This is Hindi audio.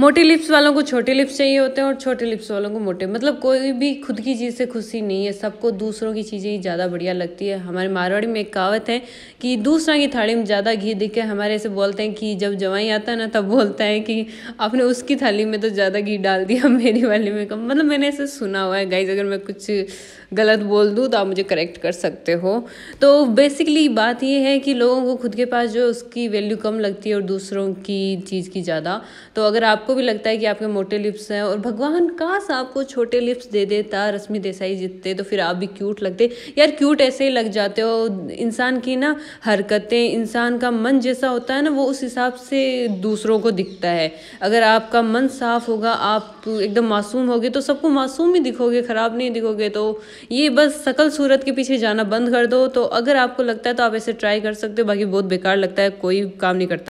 मोटे लिप्स वालों को छोटे लिप्स चाहिए होते हैं और छोटे लिप्स वालों को मोटे मतलब कोई भी खुद की चीज़ से खुशी नहीं है सबको दूसरों की चीज़ें ही ज़्यादा बढ़िया लगती है हमारे मारवाड़ी में एक कहावत है कि दूसरा की थाली में ज़्यादा घी दिखे हमारे ऐसे बोलते हैं कि जब जवाई आता है ना तब बोलता है कि आपने उसकी थाली में तो ज़्यादा घी डाल दिया मेरी वाली में कम मतलब मैंने ऐसे सुना हुआ है गाइज अगर मैं कुछ गलत बोल दूँ तो आप मुझे करेक्ट कर सकते हो तो बेसिकली बात यह है कि लोगों को खुद के पास जो उसकी वैल्यू कम लगती है और दूसरों की चीज़ की ज़्यादा तो अगर आप आपको भी लगता है कि आपके मोटे लिप्स हैं और भगवान काश आपको छोटे लिप्स दे देता रश्मि देसाई जीतते तो फिर आप भी क्यूट लगते यार क्यूट ऐसे ही लग जाते हो इंसान की ना हरकतें इंसान का मन जैसा होता है ना वो उस हिसाब से दूसरों को दिखता है अगर आपका मन साफ होगा आप एकदम मासूम होगे तो सबको मासूम ही दिखोगे ख़राब नहीं दिखोगे तो ये बस शकल सूरत के पीछे जाना बंद कर दो तो अगर आपको लगता है तो आप ऐसे ट्राई कर सकते हो बाकी बहुत बेकार लगता है कोई काम नहीं करता